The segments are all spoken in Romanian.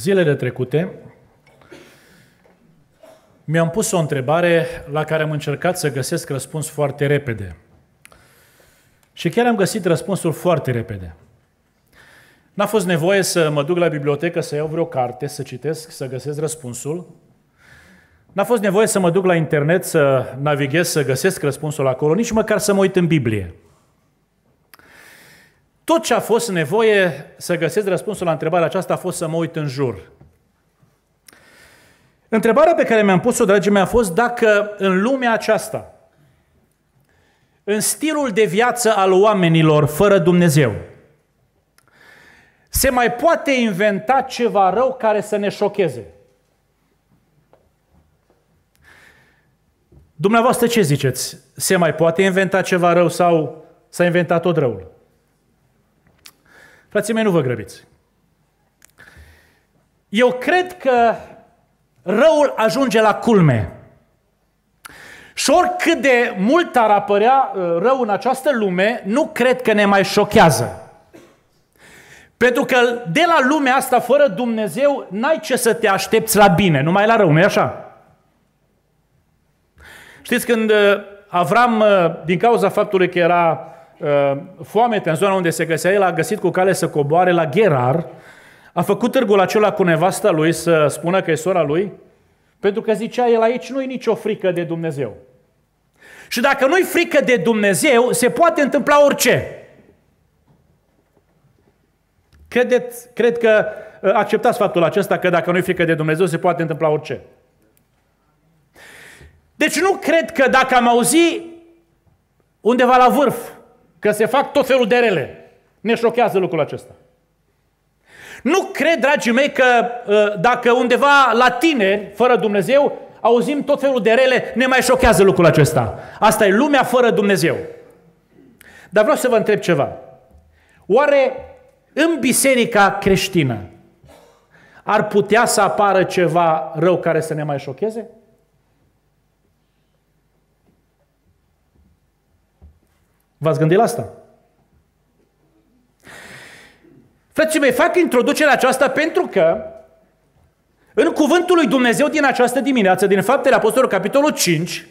Zilele trecute mi-am pus o întrebare la care am încercat să găsesc răspuns foarte repede. Și chiar am găsit răspunsul foarte repede. N-a fost nevoie să mă duc la bibliotecă să iau vreo carte, să citesc, să găsesc răspunsul. N-a fost nevoie să mă duc la internet să navighez, să găsesc răspunsul acolo, nici măcar să mă uit în Biblie. Tot ce a fost nevoie să găsesc răspunsul la întrebarea aceasta a fost să mă uit în jur. Întrebarea pe care mi-am pus-o, dragii mei, a fost dacă în lumea aceasta, în stilul de viață al oamenilor fără Dumnezeu, se mai poate inventa ceva rău care să ne șocheze. Dumneavoastră ce ziceți? Se mai poate inventa ceva rău sau s-a inventat tot răul? Frații mei, nu vă grăbiți. Eu cred că răul ajunge la culme. Și oricât de mult ar apărea uh, rău în această lume, nu cred că ne mai șochează. Pentru că de la lumea asta, fără Dumnezeu, n-ai ce să te aștepți la bine, numai la rău, nu-i așa? Știți când uh, Avram, uh, din cauza faptului că era Ă, foamete în zona unde se găsea el, a găsit cu cale să coboare la Gerar, a făcut târgul acela cu nevasta lui să spună că e sora lui, pentru că zicea el, aici nu e nicio frică de Dumnezeu. Și dacă nu-i frică de Dumnezeu, se poate întâmpla orice. Credeți, cred că ă, acceptați faptul acesta că dacă nu-i frică de Dumnezeu, se poate întâmpla orice. Deci nu cred că dacă am auzit undeva la vârf că se fac tot felul de rele. Ne șochează lucrul acesta. Nu cred, dragii mei, că ă, dacă undeva la tineri, fără Dumnezeu, auzim tot felul de rele, ne mai șochează lucrul acesta. Asta e lumea fără Dumnezeu. Dar vreau să vă întreb ceva. Oare în biserica creștină ar putea să apară ceva rău care să ne mai șocheze? V-ați gândit la asta? Frății mei, fac introducerea aceasta pentru că în cuvântul lui Dumnezeu din această dimineață, din Faptele Apostolului, capitolul 5,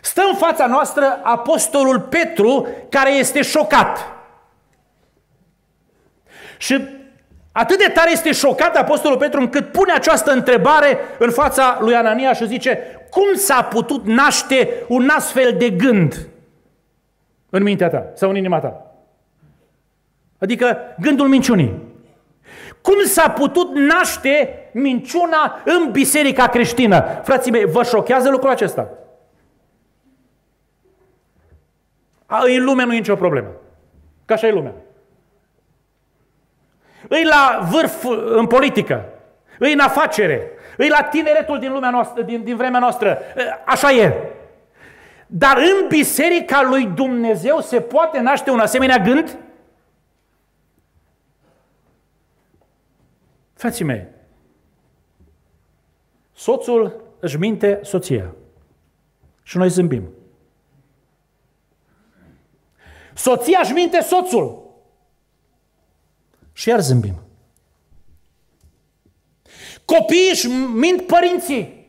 stă în fața noastră apostolul Petru, care este șocat. Și atât de tare este șocat apostolul Petru încât pune această întrebare în fața lui Anania și zice, cum s-a putut naște un astfel de gând? în mintea ta sau în inima ta. Adică gândul minciunii. Cum s-a putut naște minciuna în biserica creștină? Frații mei, vă șochează lucrul acesta? A, în lume nu e nicio problemă. Ca așa e lumea. Îi la vârf în politică, îi în afacere, îi la tineretul din lumea noastră, din, din vremea noastră. Așa e. Dar în biserica lui Dumnezeu se poate naște un asemenea gând? Frații mei, soțul își minte soția și noi zâmbim. Soția își minte soțul și iar zâmbim. Copiii își mint părinții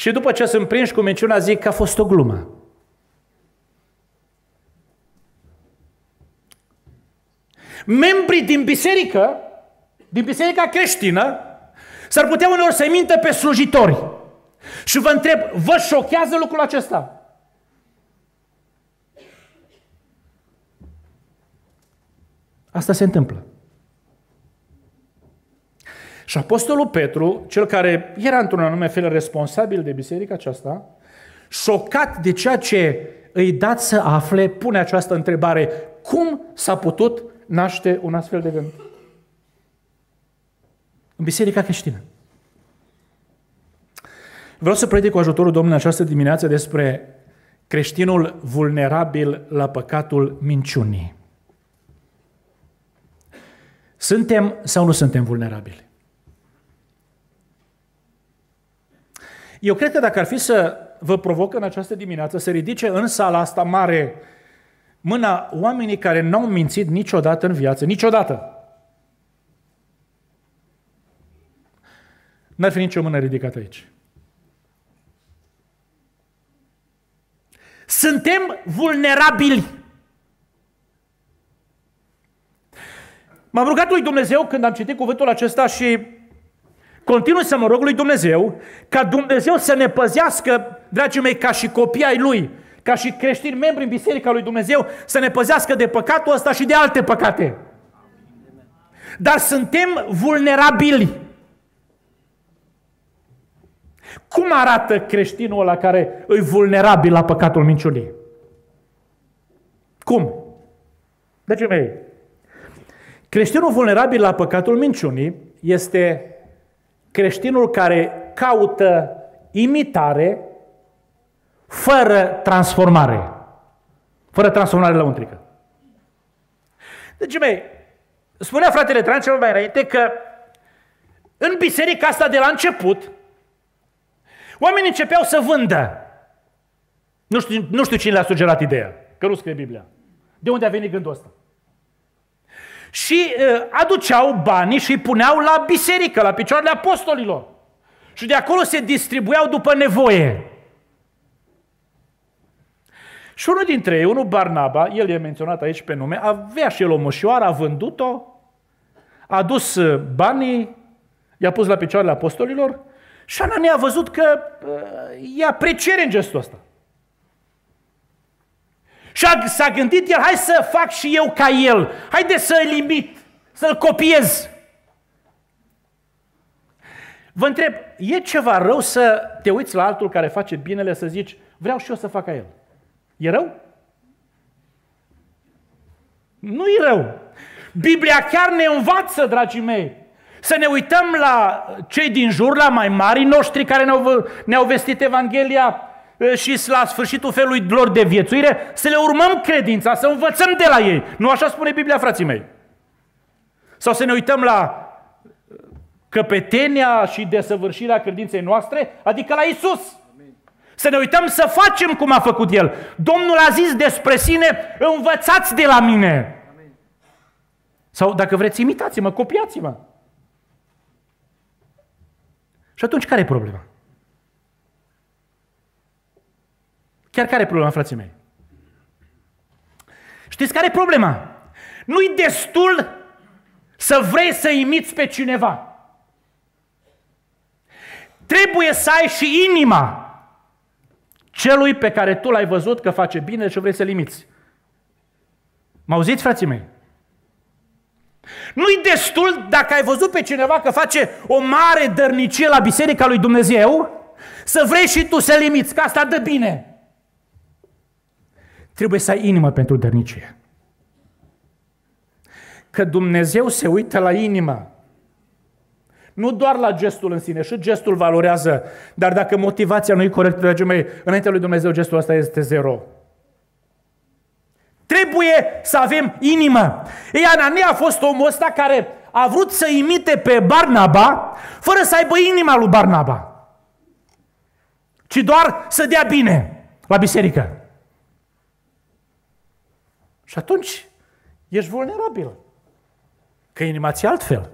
Și după ce sunt prinși cu minciuna, zic că a fost o glumă. Membrii din biserică, din biserica creștină, s-ar putea uneori să-i mintă pe slujitori. Și vă întreb, vă șochează lucrul acesta? Asta se întâmplă. Și Apostolul Petru, cel care era într-un anume fel responsabil de biserica aceasta, șocat de ceea ce îi dat să afle, pune această întrebare. Cum s-a putut naște un astfel de gând? În biserica creștină. Vreau să predic cu ajutorul Domnului această dimineață despre creștinul vulnerabil la păcatul minciunii. Suntem sau nu suntem vulnerabili? Eu cred că dacă ar fi să vă provoc în această dimineață să ridice în sala asta mare mâna oamenii care n-au mințit niciodată în viață, niciodată. N-ar fi nicio mână ridicată aici. Suntem vulnerabili. M-am rugat lui Dumnezeu când am citit cuvântul acesta și Continui să mă rog lui Dumnezeu ca Dumnezeu să ne păzească, dragii mei, ca și copii ai Lui, ca și creștini membri în Biserica lui Dumnezeu, să ne păzească de păcatul ăsta și de alte păcate. Dar suntem vulnerabili. Cum arată creștinul ăla care îi vulnerabil la păcatul minciunii? Cum? dragii mei, creștinul vulnerabil la păcatul minciunii este Creștinul care caută imitare fără transformare. Fără transformare la untrică. Deci, mei, spunea fratele Tran cel mai înainte că în biserica asta de la început, oamenii începeau să vândă. Nu știu, nu știu cine le-a sugerat ideea, că nu scrie Biblia. De unde a venit gândul ăsta? și aduceau banii și îi puneau la biserică, la picioarele apostolilor. Și de acolo se distribuiau după nevoie. Și unul dintre ei, unul Barnaba, el e menționat aici pe nume, avea și el o mășioară, a vândut-o, a dus banii, i-a pus la picioarele apostolilor și Anania a văzut că e apreciere în gestul ăsta. Și a, s-a gândit el, hai să fac și eu ca el. Haide să-l imit, să-l copiez. Vă întreb, e ceva rău să te uiți la altul care face binele să zici, vreau și eu să fac ca el? E rău? Nu e rău. Biblia chiar ne învață, dragii mei, să ne uităm la cei din jur, la mai mari noștri care ne-au, ne-au vestit Evanghelia Eh, și la sfârșitul felului lor de viețuire să le urmăm credința, să învățăm de la ei. Nu așa spune Biblia, frații mei. Sau să ne uităm la eh, căpetenia și desăvârșirea credinței noastre, adică la Isus. Să ne uităm să facem cum a făcut El. Domnul a zis despre sine, învățați de la mine. Sau dacă vreți, imitați-mă, copiați-mă. Și atunci care e problema? Chiar care e problema, frații mei? Știți care e problema? Nu-i destul să vrei să imiți pe cineva. Trebuie să ai și inima celui pe care tu l-ai văzut că face bine și vrei să-l imiți. Mă auziți, frații mei? Nu-i destul dacă ai văzut pe cineva că face o mare dărnicie la Biserica lui Dumnezeu să vrei și tu să-l imiți, că asta dă bine. Trebuie să ai inimă pentru dărnicie. Că Dumnezeu se uită la inimă. Nu doar la gestul în sine, și gestul valorează, dar dacă motivația nu e corectă, dragii mei, înaintea lui Dumnezeu gestul ăsta este zero. Trebuie să avem inimă. Ei, Anania a fost omul ăsta care a vrut să imite pe Barnaba fără să aibă inima lui Barnaba, ci doar să dea bine la biserică. Și atunci ești vulnerabil. Că inima ți altfel.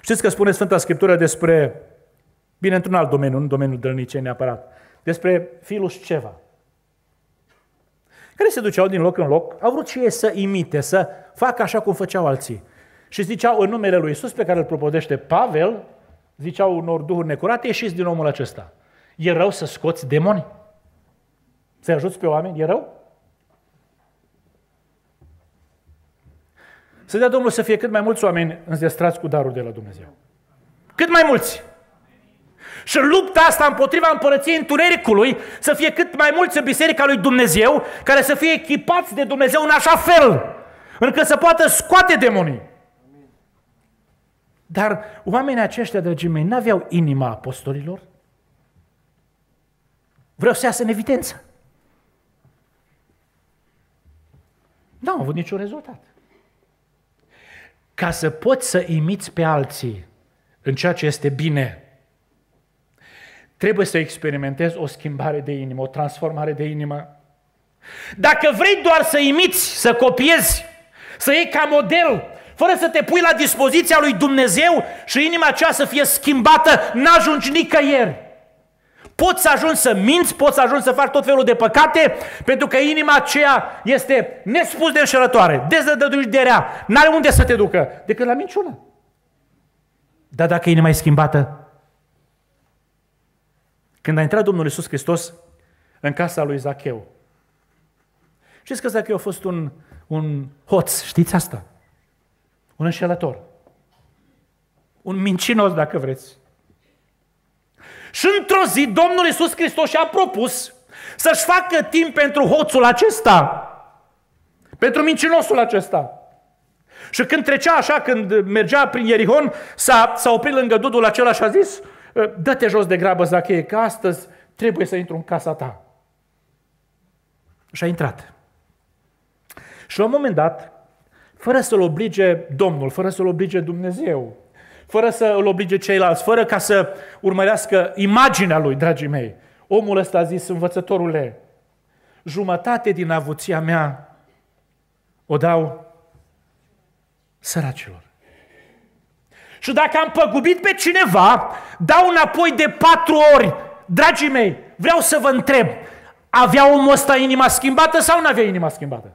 Știți că spune Sfânta Scriptură despre, bine, într-un alt domeniu, în domeniul dălnicei neapărat, despre filus ceva, care se duceau din loc în loc, au vrut și ei să imite, să facă așa cum făceau alții. Și ziceau în numele lui Isus pe care îl propodește Pavel, ziceau unor duhuri necurate, ieșiți din omul acesta. E rău să scoți demoni? Să ajuți pe oameni? E rău? Să dea Domnul să fie cât mai mulți oameni înzestrați cu darul de la Dumnezeu. Cât mai mulți! Și lupta asta împotriva împărăției întunericului să fie cât mai mulți în biserica lui Dumnezeu, care să fie echipați de Dumnezeu în așa fel, încât să poată scoate demonii. Dar oamenii aceștia, dragii mei, n-aveau inima apostolilor. Vreau să iasă în evidență. Nu au avut niciun rezultat ca să poți să imiți pe alții în ceea ce este bine. Trebuie să experimentezi o schimbare de inimă, o transformare de inimă. Dacă vrei doar să imiți, să copiezi, să iei ca model, fără să te pui la dispoziția lui Dumnezeu și inima aceea să fie schimbată, n-ajungi nicăieri. Poți să ajungi să minți, poți să ajungi să faci tot felul de păcate, pentru că inima aceea este nespus de înșelătoare, de rea, n-are unde să te ducă, decât la minciună. Dar dacă inima e schimbată, când a intrat Domnul Iisus Hristos în casa lui Zacheu, știți că Zacheu a fost un, un hoț, știți asta? Un înșelător. Un mincinos, dacă vreți. Și într-o zi Domnul Iisus Hristos și-a propus să-și facă timp pentru hoțul acesta, pentru mincinosul acesta. Și când trecea așa, când mergea prin Ierihon, s-a, s-a oprit lângă dudul acela și a zis, ă, dă-te jos de grabă, Zacheie, că astăzi trebuie să intru în casa ta. Și a intrat. Și la un moment dat, fără să-l oblige Domnul, fără să-l oblige Dumnezeu, fără să îl oblige ceilalți, fără ca să urmărească imaginea lui, dragii mei. Omul ăsta a zis, învățătorule, jumătate din avuția mea o dau săracilor. Și dacă am păgubit pe cineva, dau înapoi de patru ori. Dragii mei, vreau să vă întreb, avea omul ăsta inima schimbată sau nu avea inima schimbată?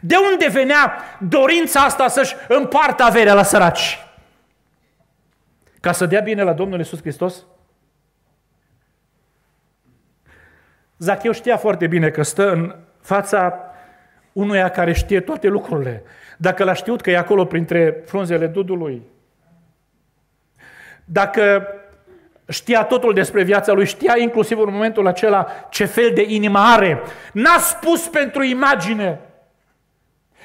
De unde venea dorința asta să-și împartă averea la săraci? Ca să dea bine la Domnul Isus Hristos? Zacheu știa foarte bine că stă în fața unuia care știe toate lucrurile. Dacă l-a știut că e acolo printre frunzele dudului, dacă știa totul despre viața lui, știa inclusiv în momentul acela ce fel de inimă are. N-a spus pentru imagine,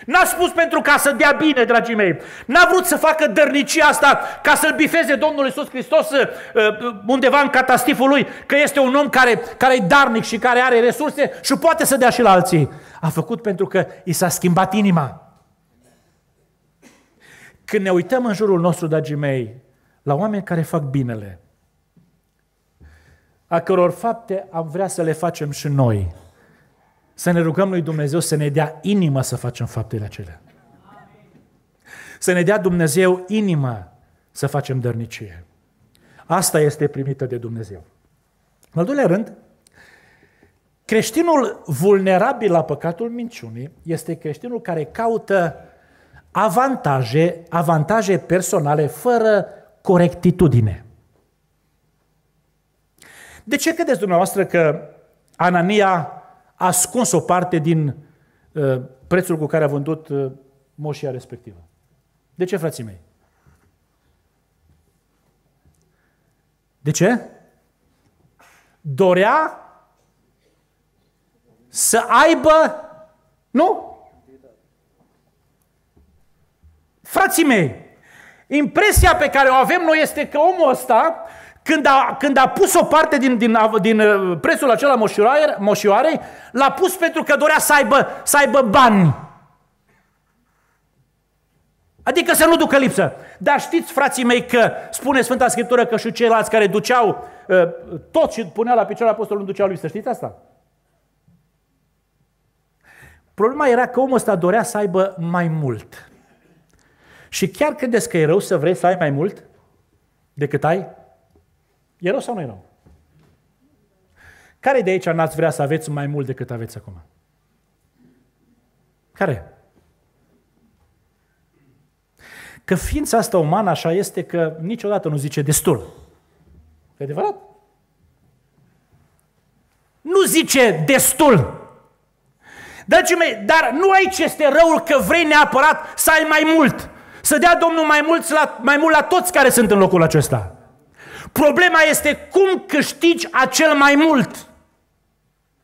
N-a spus pentru ca să dea bine, dragii mei. N-a vrut să facă dărnicia asta ca să-L bifeze Domnul Iisus Hristos uh, uh, undeva în catastiful lui, că este un om care, care e darnic și care are resurse și poate să dea și la alții. A făcut pentru că i s-a schimbat inima. Când ne uităm în jurul nostru, dragii mei, la oameni care fac binele, a căror fapte am vrea să le facem și noi, să ne rugăm lui Dumnezeu să ne dea inimă să facem faptele acelea. Să ne dea Dumnezeu inimă să facem dărnicie. Asta este primită de Dumnezeu. În al doilea rând, creștinul vulnerabil la păcatul minciunii este creștinul care caută avantaje, avantaje personale fără corectitudine. De ce credeți dumneavoastră că Anania ascuns o parte din uh, prețul cu care a vândut uh, moșia respectivă. De ce, frații mei? De ce? Dorea să aibă, nu? Frații mei, impresia pe care o avem noi este că omul ăsta când a, când a pus o parte din, din, din uh, prețul acela moșioare, moșioarei, l-a pus pentru că dorea să aibă, să aibă bani. Adică să nu ducă lipsă. Dar știți, frații mei, că spune Sfânta Scriptură că și ceilalți care duceau uh, tot și punea la picioare apostolul, nu duceau lipsă. Știți asta? Problema era că omul ăsta dorea să aibă mai mult. Și chiar credeți că e rău să vrei să ai mai mult decât ai? E rău sau nu e rău? Care de aici n-ați vrea să aveți mai mult decât aveți acum? Care? Că ființa asta umană așa este că niciodată nu zice destul. E adevărat? Nu zice destul. Dragii mei, dar nu aici este răul că vrei neapărat să ai mai mult. Să dea Domnul mai mult la, mai mult la toți care sunt în locul acesta. Problema este cum câștigi acel mai mult.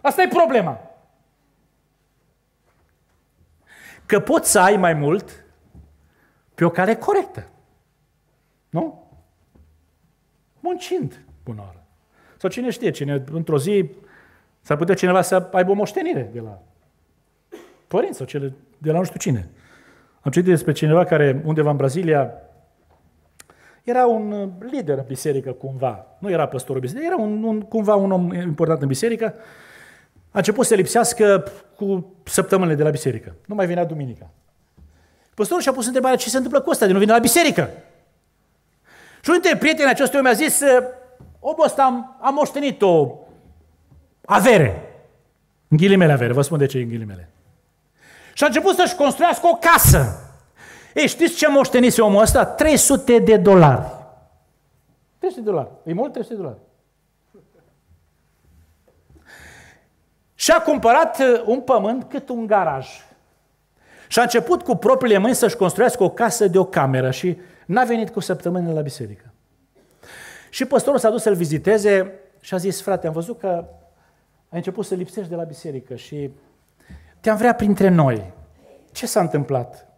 Asta e problema. Că poți să ai mai mult pe o cale corectă. Nu? Muncind, bună oară. Sau cine știe, cine, într-o zi s-ar putea cineva să aibă o moștenire de la părinți sau cele, de la nu știu cine. Am citit despre cineva care undeva în Brazilia era un uh, lider în biserică cumva. Nu era păstorul bisericii, era un, un, cumva un om important în biserică. A început să lipsească cu săptămânile de la biserică. Nu mai venea duminica. Păstorul și-a pus întrebarea ce se întâmplă cu ăsta de nu vine la biserică. Și unul dintre prietenii acestui om mi-a zis, uh, omul ăsta am, am moștenit o avere. În ghilimele avere, vă spun de ce în ghilimele. Și a început să-și construiască o casă ei, știți ce moștenise omul ăsta? 300 de dolari. 300 de dolari. E mult 300 de dolari. Și a cumpărat uh, un pământ cât un garaj. Și a început cu propriile mâini să-și construiască o casă de o cameră și n-a venit cu săptămâni la biserică. Și păstorul s-a dus să-l viziteze și a zis, frate, am văzut că ai început să lipsești de la biserică și te-am vrea printre noi. Ce s-a întâmplat?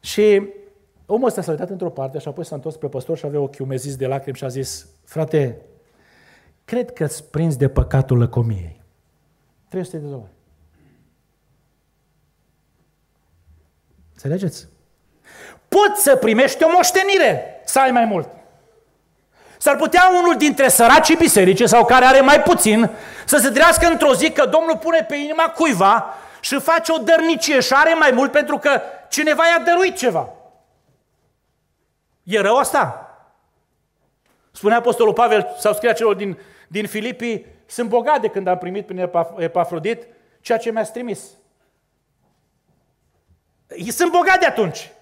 Și omul ăsta s-a uitat într-o parte și apoi s-a întors pe păstor și avea ochii umeziți de lacrimi și a zis, frate, cred că-ți prins de păcatul lăcomiei. 300 de dolari. Înțelegeți? Poți să primești o moștenire, să ai mai mult. S-ar putea unul dintre săracii biserice sau care are mai puțin să se trească într-o zi că Domnul pune pe inima cuiva și face o dărnicie și are mai mult pentru că Cineva i-a dăruit ceva. E rău asta? Spune Apostolul Pavel, sau scria celor din, din Filipii, sunt bogat de când am primit prin Epafrodit ceea ce mi a trimis. Sunt bogat de atunci.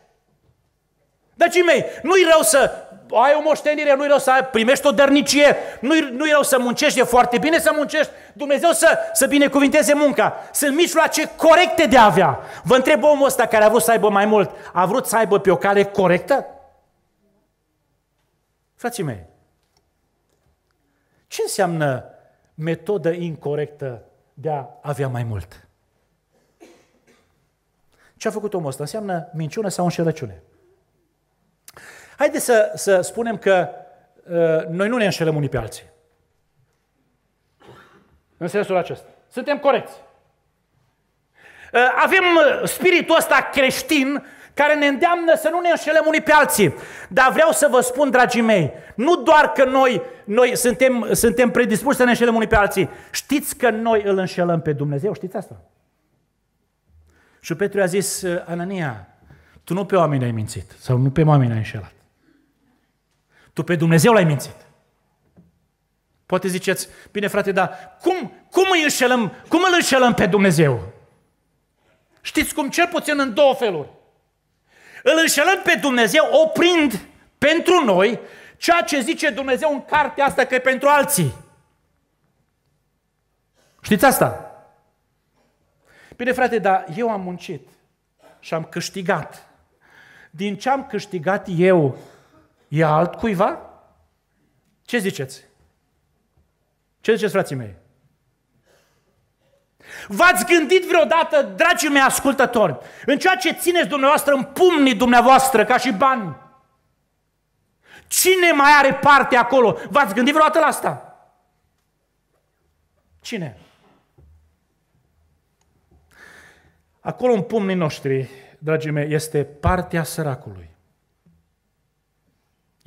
Dragii mei, nu-i rău să ai o moștenire, nu-i rău să ai, primești o dărnicie, nu-i, nu-i rău să muncești, e foarte bine să muncești, Dumnezeu să, să binecuvinteze munca. Sunt mijloace corecte de a avea. Vă întreb omul ăsta care a vrut să aibă mai mult, a vrut să aibă pe o cale corectă? Frații mei, ce înseamnă metodă incorrectă de a avea mai mult? Ce a făcut omul ăsta? Înseamnă minciună sau înșelăciune? Haideți să, să spunem că uh, noi nu ne înșelăm unii pe alții. În sensul acesta. Suntem corecți. Uh, avem uh, spiritul ăsta creștin care ne îndeamnă să nu ne înșelăm unii pe alții. Dar vreau să vă spun, dragii mei, nu doar că noi, noi suntem, suntem predispuși să ne înșelăm unii pe alții, știți că noi îl înșelăm pe Dumnezeu, știți asta? Și Petru a zis, uh, Anania, tu nu pe oameni ai mințit, sau nu pe oameni ai înșelat. Tu pe Dumnezeu l-ai mințit. Poate ziceți, bine frate, dar cum, cum, îi înșelăm, cum îl înșelăm pe Dumnezeu? Știți cum? Cel puțin în două feluri. Îl înșelăm pe Dumnezeu oprind pentru noi ceea ce zice Dumnezeu în cartea asta că e pentru alții. Știți asta? Bine frate, dar eu am muncit și am câștigat. Din ce am câștigat eu e altcuiva? Ce ziceți? Ce ziceți, frații mei? V-ați gândit vreodată, dragii mei ascultători, în ceea ce țineți dumneavoastră în pumnii dumneavoastră ca și bani? Cine mai are parte acolo? V-ați gândit vreodată la asta? Cine? Acolo în pumnii noștri, dragii mei, este partea săracului.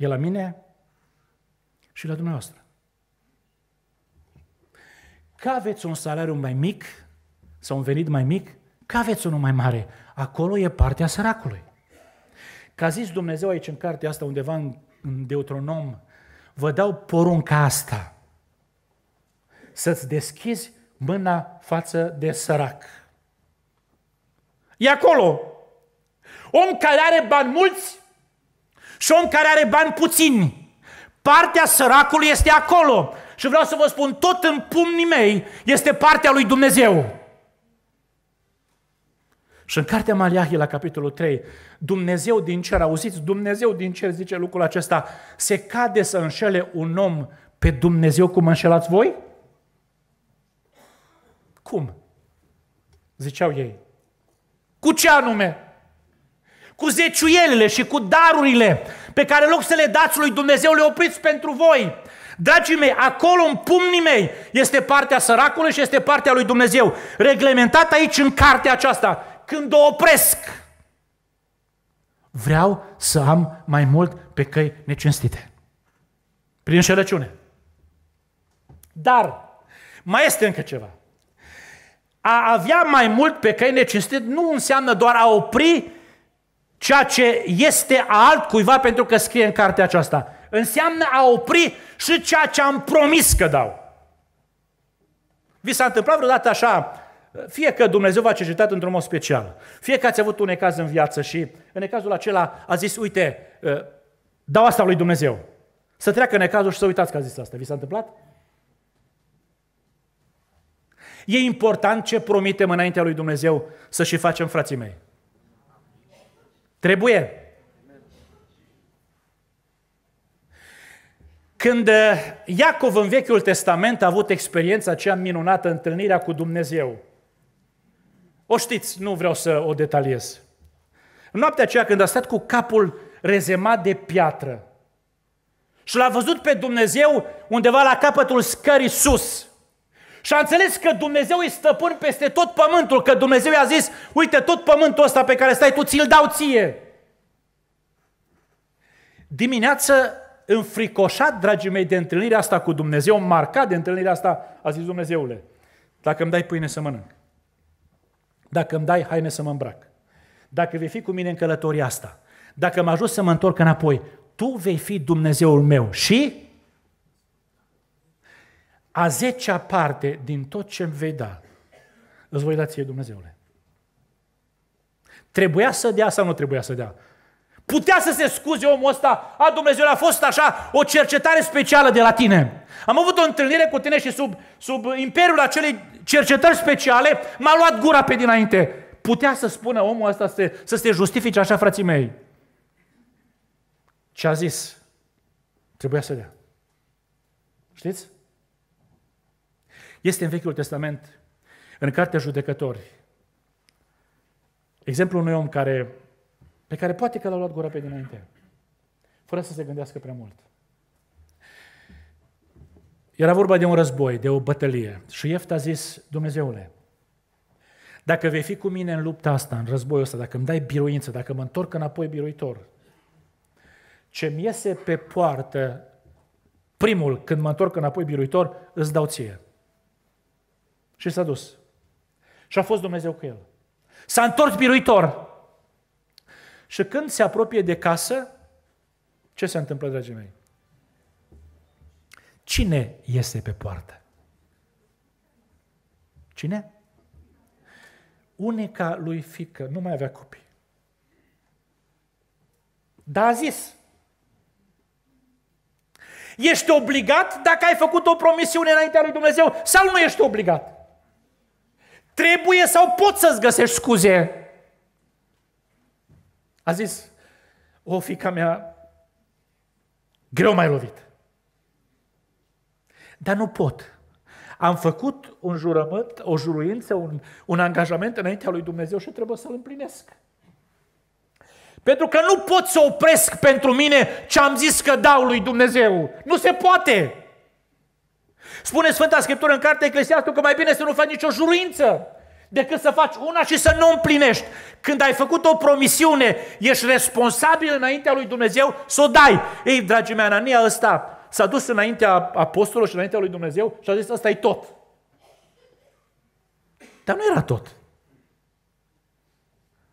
E la mine și la dumneavoastră. Că aveți un salariu mai mic sau un venit mai mic, că aveți unul mai mare. Acolo e partea săracului. Că a zis Dumnezeu aici în cartea asta, undeva în, Deuteronom, vă dau porunca asta, să-ți deschizi mâna față de sărac. E acolo. Om care are bani mulți și om care are bani puțini. Partea săracului este acolo. Și vreau să vă spun, tot în pumnii mei este partea lui Dumnezeu. Și în cartea Maliahii, la capitolul 3, Dumnezeu din cer, auziți, Dumnezeu din cer zice lucrul acesta, se cade să înșele un om pe Dumnezeu cum înșelați voi? Cum? Ziceau ei. Cu ce anume? cu zeciuielile și cu darurile pe care în loc să le dați lui Dumnezeu, le opriți pentru voi. Dragii mei, acolo în pumnii mei este partea săracului și este partea lui Dumnezeu. Reglementat aici în cartea aceasta. Când o opresc, vreau să am mai mult pe căi necinstite. Prin înșelăciune. Dar mai este încă ceva. A avea mai mult pe căi necinstit nu înseamnă doar a opri ceea ce este a altcuiva pentru că scrie în cartea aceasta. Înseamnă a opri și ceea ce am promis că dau. Vi s-a întâmplat vreodată așa, fie că Dumnezeu v-a cercetat într-un mod special, fie că ați avut un ecaz în viață și în ecazul acela a zis, uite, ă, dau asta lui Dumnezeu. Să treacă în ecazul și să uitați că a zis asta. Vi s-a întâmplat? E important ce promitem înaintea lui Dumnezeu să și facem, frații mei. Trebuie. Când uh, Iacov în Vechiul Testament a avut experiența aceea minunată, întâlnirea cu Dumnezeu, o știți, nu vreau să o detaliez. În noaptea aceea când a stat cu capul rezemat de piatră și l-a văzut pe Dumnezeu undeva la capătul scării sus, și a înțeles că Dumnezeu e stăpân peste tot pământul, că Dumnezeu i-a zis, uite, tot pământul ăsta pe care stai tu, ți-l dau ție. Dimineață, înfricoșat, dragii mei, de întâlnirea asta cu Dumnezeu, marcat de întâlnirea asta, a zis Dumnezeule, dacă îmi dai pâine să mănânc, dacă îmi dai haine să mă îmbrac, dacă vei fi cu mine în călătoria asta, dacă mă ajut să mă întorc înapoi, tu vei fi Dumnezeul meu și a zecea parte din tot ce îmi vei da, îți voi da ție, Dumnezeule. Trebuia să dea sau nu trebuia să dea? Putea să se scuze omul ăsta, a Dumnezeu, a fost așa o cercetare specială de la tine. Am avut o întâlnire cu tine și sub, sub imperiul acelei cercetări speciale m-a luat gura pe dinainte. Putea să spună omul ăsta să, să se justifice așa, frații mei. Ce a zis? Trebuia să dea. Știți? Este în Vechiul Testament, în Cartea Judecători. Exemplu unui om care, pe care poate că l-a luat gura pe dinainte, fără să se gândească prea mult. Era vorba de un război, de o bătălie. Și Ieft a zis, Dumnezeule, dacă vei fi cu mine în lupta asta, în războiul ăsta, dacă îmi dai biruință, dacă mă întorc înapoi biruitor, ce-mi iese pe poartă primul când mă întorc înapoi biruitor, îți dau ție. Și s-a dus. Și a fost Dumnezeu cu el. S-a întors biruitor. Și când se apropie de casă, ce se întâmplă, dragii mei? Cine iese pe poartă? Cine? Unica lui fică nu mai avea copii. Dar a zis. Ești obligat dacă ai făcut o promisiune înaintea lui Dumnezeu sau nu ești obligat? Trebuie sau poți să-ți găsești scuze. A zis, o, fica mea, greu mai lovit. Dar nu pot. Am făcut un jurământ, o juruință, un, un angajament înaintea lui Dumnezeu și trebuie să-l împlinesc. Pentru că nu pot să opresc pentru mine ce am zis că dau lui Dumnezeu. Nu se poate. Spune Sfânta Scriptură în cartea Eclesiastul că mai bine să nu faci nicio juruință decât să faci una și să nu împlinești. Când ai făcut o promisiune, ești responsabil înaintea lui Dumnezeu să o dai. Ei, dragii mei, Anania ăsta s-a dus înaintea apostolului și înaintea lui Dumnezeu și a zis, asta e tot. Dar nu era tot.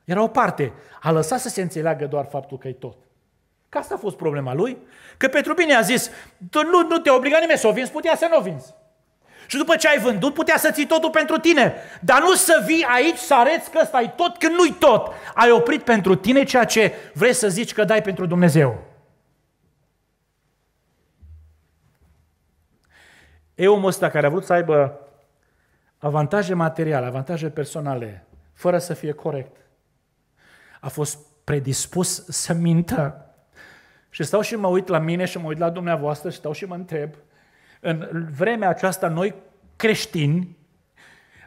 Era o parte. A lăsat să se înțeleagă doar faptul că e tot. Că asta a fost problema lui. Că pentru bine a zis, nu, nu te obliga nimeni să o vinzi, putea să nu o vinzi. Și după ce ai vândut, putea să ții totul pentru tine. Dar nu să vii aici să arăți că ăsta e tot, când nu-i tot. Ai oprit pentru tine ceea ce vrei să zici că dai pentru Dumnezeu. E omul ăsta care a vrut să aibă avantaje materiale, avantaje personale, fără să fie corect. A fost predispus să mintă și stau și mă uit la mine și mă uit la dumneavoastră și stau și mă întreb, în vremea aceasta noi creștini,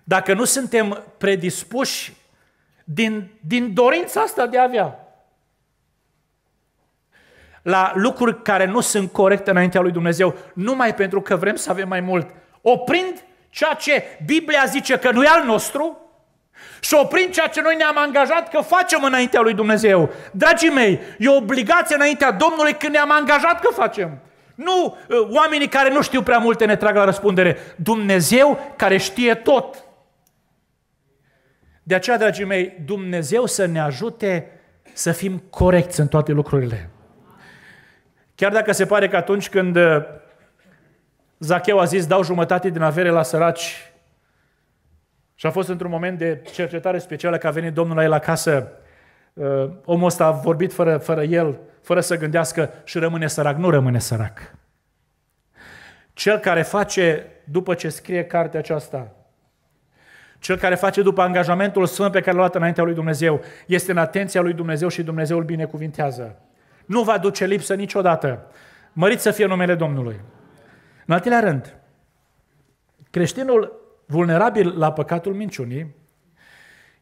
dacă nu suntem predispuși din, din dorința asta de a avea la lucruri care nu sunt corecte înaintea lui Dumnezeu, numai pentru că vrem să avem mai mult, oprind ceea ce Biblia zice că nu e al nostru, și oprim ceea ce noi ne-am angajat că facem înaintea lui Dumnezeu. Dragii mei, e o obligație înaintea Domnului când ne-am angajat că facem. Nu uh, oamenii care nu știu prea multe ne trag la răspundere. Dumnezeu care știe tot. De aceea, dragii mei, Dumnezeu să ne ajute să fim corecți în toate lucrurile. Chiar dacă se pare că atunci când uh, Zacheu a zis, dau jumătate din avere la săraci, și a fost într-un moment de cercetare specială că a venit Domnul la el acasă. Uh, omul ăsta a vorbit fără, fără el, fără să gândească și rămâne sărac. Nu rămâne sărac. Cel care face, după ce scrie cartea aceasta, cel care face după angajamentul sfânt pe care l-a luat înaintea lui Dumnezeu, este în atenția lui Dumnezeu și Dumnezeu îl binecuvintează. Nu va duce lipsă niciodată. Măriți să fie numele Domnului. În al rând, creștinul vulnerabil la păcatul minciunii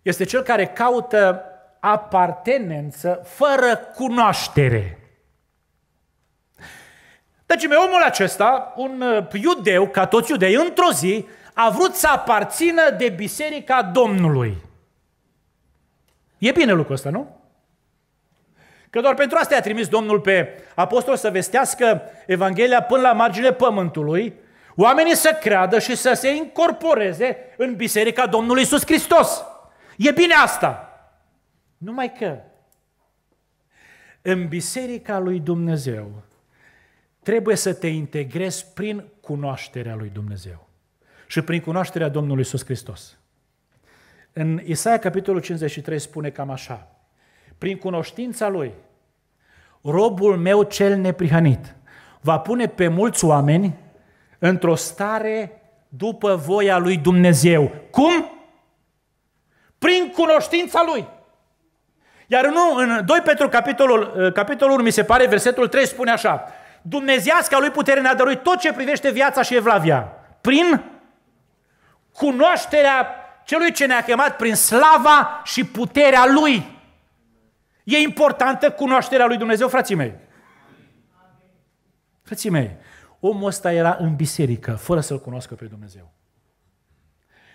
este cel care caută apartenență fără cunoaștere. Deci, omul acesta, un uh, iudeu, ca toți iudei, într-o zi a vrut să aparțină de Biserica Domnului. E bine lucrul ăsta, nu? Că doar pentru asta i-a trimis Domnul pe apostol să vestească Evanghelia până la marginea pământului, Oamenii să creadă și să se incorporeze în Biserica Domnului Isus Hristos. E bine asta. Numai că în Biserica lui Dumnezeu trebuie să te integrezi prin cunoașterea lui Dumnezeu și prin cunoașterea Domnului Isus Hristos. În Isaia capitolul 53 spune cam așa, prin cunoștința lui, robul meu cel neprihanit va pune pe mulți oameni într-o stare după voia lui Dumnezeu. Cum? Prin cunoștința lui. Iar în, în 2 Petru, capitolul, ă, capitolul 1, mi se pare, versetul 3 spune așa. Dumnezească lui putere ne-a dăruit tot ce privește viața și evlavia. Prin cunoașterea celui ce ne-a chemat prin slava și puterea lui. E importantă cunoașterea lui Dumnezeu, frații mei. Frații mei, omul ăsta era în biserică, fără să-L cunoască pe Dumnezeu.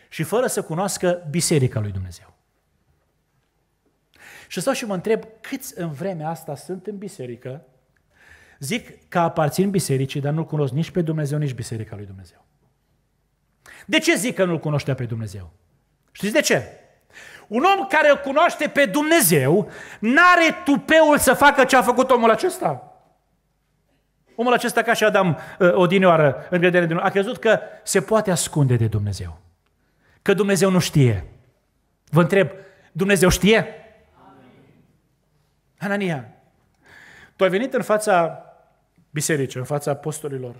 Și fără să cunoască biserica lui Dumnezeu. Și stau și mă întreb câți în vremea asta sunt în biserică, zic că aparțin bisericii, dar nu-L cunosc nici pe Dumnezeu, nici biserica lui Dumnezeu. De ce zic că nu-L cunoștea pe Dumnezeu? Știți de ce? Un om care îl cunoaște pe Dumnezeu n-are tupeul să facă ce a făcut omul acesta. Omul acesta, ca și Adam uh, odinioară, în credere din a crezut că se poate ascunde de Dumnezeu. Că Dumnezeu nu știe. Vă întreb, Dumnezeu știe? Amin. Anania, tu ai venit în fața bisericii, în fața apostolilor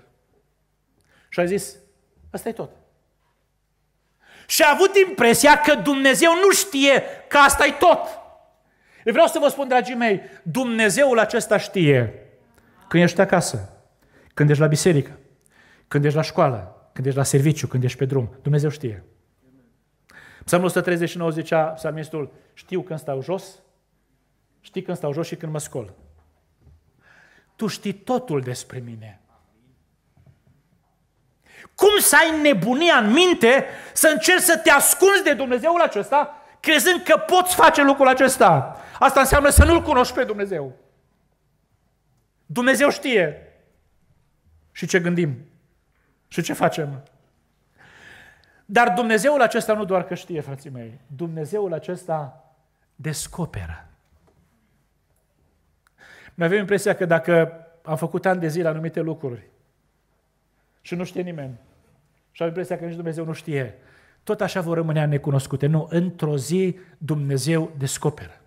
și ai zis, asta e tot. Și a avut impresia că Dumnezeu nu știe că asta e tot. Eu vreau să vă spun, dragii mei, Dumnezeul acesta știe când ești acasă, când ești la biserică, când ești la școală, când ești la serviciu, când ești pe drum. Dumnezeu știe. Psalmul 139 zicea psalmistul, știu când stau jos, știi când stau jos și când mă scol. Tu știi totul despre mine. Cum să ai nebunia în minte să încerci să te ascunzi de Dumnezeul acesta crezând că poți face lucrul acesta? Asta înseamnă să nu-L cunoști pe Dumnezeu. Dumnezeu știe și ce gândim și ce facem. Dar Dumnezeul acesta nu doar că știe, frații mei, Dumnezeul acesta descoperă. Noi avem impresia că dacă am făcut ani de zile anumite lucruri și nu știe nimeni, și am impresia că nici Dumnezeu nu știe, tot așa vor rămâne necunoscute. Nu, într-o zi Dumnezeu descoperă.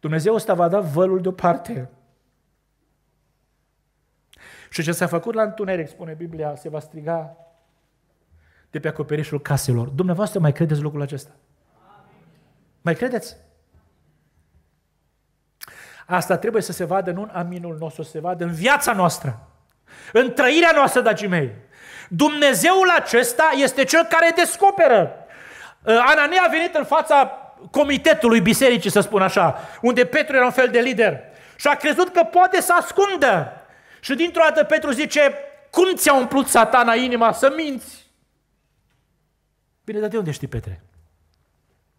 Dumnezeu ăsta va da vălul deoparte și ce s-a făcut la întuneric, spune Biblia, se va striga de pe acoperișul caselor. Dumneavoastră mai credeți lucrul acesta? Mai credeți? Asta trebuie să se vadă nu în aminul nostru, să se vadă în viața noastră, în trăirea noastră, dragii mei. Dumnezeul acesta este cel care descoperă. Uh, Anania a venit în fața comitetului bisericii, să spun așa, unde Petru era un fel de lider. Și a crezut că poate să ascundă și dintr-o dată Petru zice, cum ți-a umplut satana inima să minți? Bine, dar de unde știi, Petre?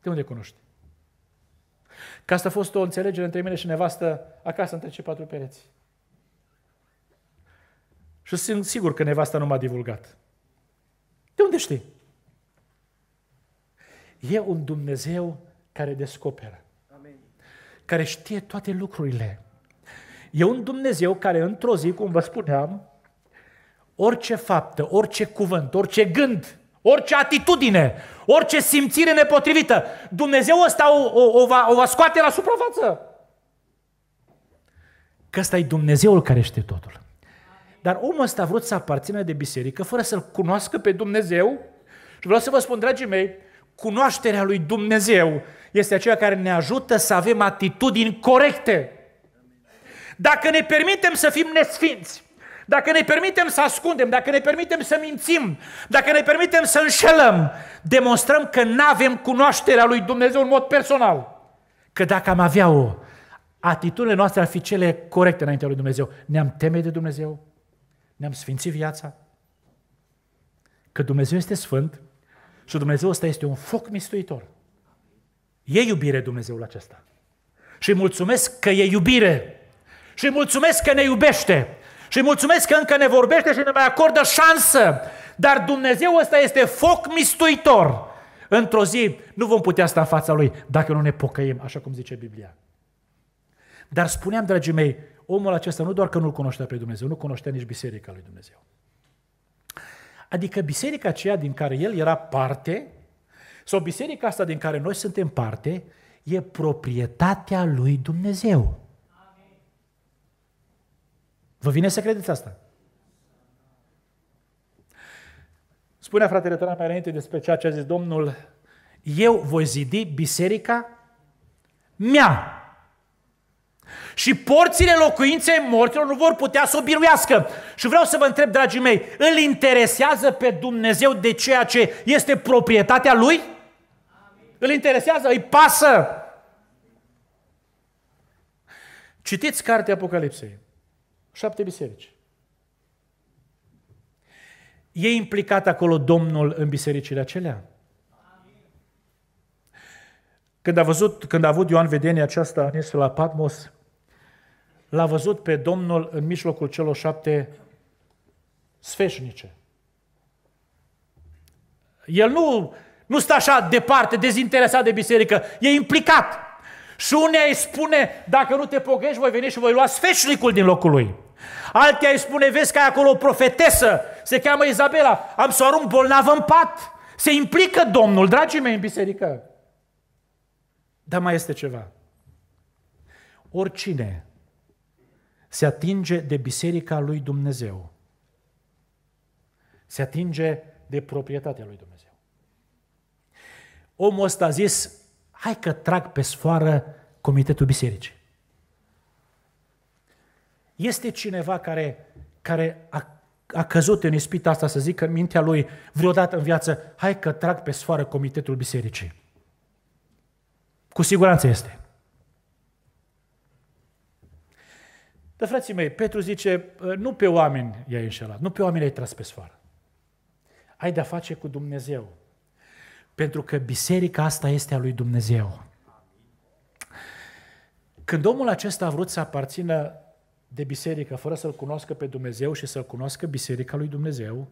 De unde cunoști? Că asta a fost o înțelegere între mine și nevastă acasă între cei patru pereți. Și sunt sigur că nevasta nu m-a divulgat. De unde știi? E un Dumnezeu care descoperă. Amen. Care știe toate lucrurile. E un Dumnezeu care într-o zi, cum vă spuneam, orice faptă, orice cuvânt, orice gând, orice atitudine, orice simțire nepotrivită, Dumnezeu ăsta o, o, o, va, o va scoate la suprafață. Că ăsta e Dumnezeul care știe totul. Dar omul ăsta a vrut să aparțină de biserică fără să-L cunoască pe Dumnezeu. Și vreau să vă spun, dragii mei, cunoașterea lui Dumnezeu este aceea care ne ajută să avem atitudini corecte. Dacă ne permitem să fim nesfinți, dacă ne permitem să ascundem, dacă ne permitem să mințim, dacă ne permitem să înșelăm, demonstrăm că nu avem cunoașterea lui Dumnezeu în mod personal. Că dacă am avea-o, atitudine noastre ar fi cele corecte înaintea lui Dumnezeu. Ne-am teme de Dumnezeu, ne-am sfințit viața, că Dumnezeu este sfânt și Dumnezeu ăsta este un foc mistuitor. E iubire Dumnezeul acesta. Și mulțumesc că e iubire. Și mulțumesc că ne iubește. Și mulțumesc că încă ne vorbește și ne mai acordă șansă. Dar Dumnezeu ăsta este foc mistuitor. Într-o zi nu vom putea sta în fața Lui dacă nu ne pocăim, așa cum zice Biblia. Dar spuneam, dragii mei, omul acesta nu doar că nu-L cunoștea pe Dumnezeu, nu cunoștea nici biserica lui Dumnezeu. Adică biserica aceea din care el era parte, sau biserica asta din care noi suntem parte, e proprietatea lui Dumnezeu. Vă vine să credeți asta? Spunea fratele Tăran mai înainte despre ceea ce a zis Domnul, eu voi zidi biserica mea. Și porțile locuinței morților nu vor putea să o biruiască. Și vreau să vă întreb, dragii mei, îl interesează pe Dumnezeu de ceea ce este proprietatea lui? Amin. Îl interesează? Îi pasă? Citiți cartea Apocalipsei. Șapte biserici. E implicat acolo Domnul în bisericile acelea? Când a, văzut, când a avut Ioan vedenia aceasta în la Patmos, l-a văzut pe Domnul în mijlocul celor șapte sfeșnice. El nu, nu stă așa departe, dezinteresat de biserică, e implicat. Și unea îi spune, dacă nu te pocăiești, voi veni și voi lua sfeșnicul din locul lui. Altea îi spune, vezi că ai acolo o profetesă, se cheamă Izabela, am să o arunc bolnavă în pat. Se implică Domnul, dragii mei, în biserică. Dar mai este ceva. Oricine se atinge de biserica lui Dumnezeu, se atinge de proprietatea lui Dumnezeu. Omul ăsta a zis, hai că trag pe sfoară comitetul bisericii. Este cineva care, care a, a căzut în ispita asta să zică în mintea lui vreodată în viață, hai că trag pe sfoară comitetul bisericii. Cu siguranță este. Dar frații mei, Petru zice, ă, nu pe oameni i-ai înșelat, nu pe oameni i-ai tras pe sfoară. Ai de-a face cu Dumnezeu. Pentru că biserica asta este a lui Dumnezeu. Când omul acesta a vrut să aparțină de biserică fără să-L cunoască pe Dumnezeu și să l cunoască biserica lui Dumnezeu,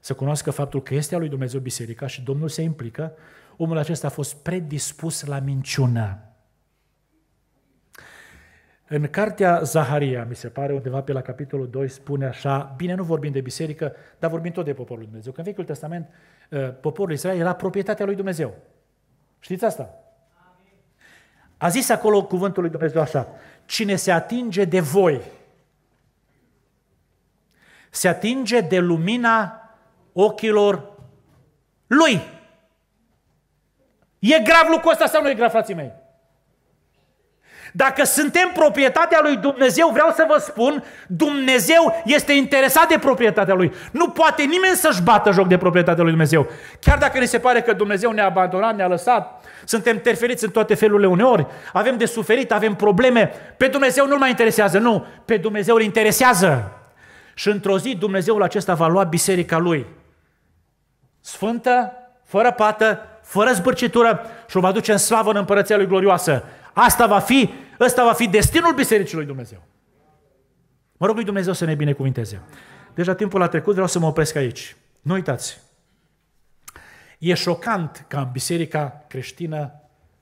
să cunoască faptul că este a lui Dumnezeu biserica și Domnul se implică, omul acesta a fost predispus la minciună. În cartea Zaharia, mi se pare, undeva pe la capitolul 2, spune așa, bine, nu vorbim de biserică, dar vorbim tot de poporul lui Dumnezeu. Că în Vechiul Testament, uh, poporul Israel era proprietatea lui Dumnezeu. Știți asta? A zis acolo cuvântul lui Dumnezeu așa, cine se atinge de voi, se atinge de lumina ochilor lui. E grav lucrul ăsta sau nu e grav, frații mei? Dacă suntem proprietatea lui Dumnezeu, vreau să vă spun, Dumnezeu este interesat de proprietatea lui. Nu poate nimeni să-și bată joc de proprietatea lui Dumnezeu. Chiar dacă ne se pare că Dumnezeu ne-a abandonat, ne-a lăsat, suntem terferiți în toate felurile uneori, avem de suferit, avem probleme, pe Dumnezeu nu mai interesează, nu, pe Dumnezeu îl interesează. Și într-o zi Dumnezeul acesta va lua biserica lui, sfântă, fără pată, fără zbârcitură și o va duce în slavă în împărăția lui glorioasă. Asta va fi, ăsta va fi destinul Bisericii lui Dumnezeu. Mă rog lui Dumnezeu să ne binecuvinteze. Deja timpul a trecut, vreau să mă opresc aici. Nu uitați. E șocant ca în biserica creștină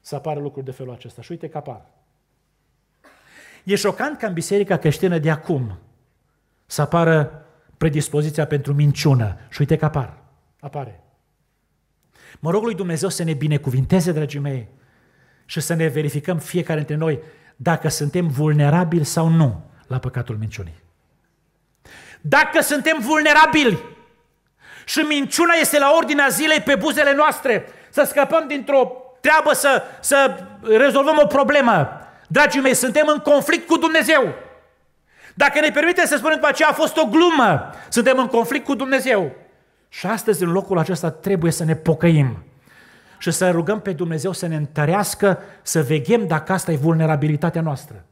să apară lucruri de felul acesta. Și uite că apar. E șocant ca în biserica creștină de acum să apară predispoziția pentru minciună. Și uite că apar. Apare. Mă rog lui Dumnezeu să ne binecuvinteze, dragii mei, și să ne verificăm fiecare dintre noi dacă suntem vulnerabili sau nu la păcatul minciunii. Dacă suntem vulnerabili și minciuna este la ordinea zilei pe buzele noastre, să scăpăm dintr-o treabă, să, să rezolvăm o problemă. Dragii mei, suntem în conflict cu Dumnezeu. Dacă ne permite să spunem că aceea a fost o glumă, suntem în conflict cu Dumnezeu. Și astăzi, în locul acesta, trebuie să ne pocăim și să rugăm pe Dumnezeu să ne întărească, să veghem dacă asta e vulnerabilitatea noastră.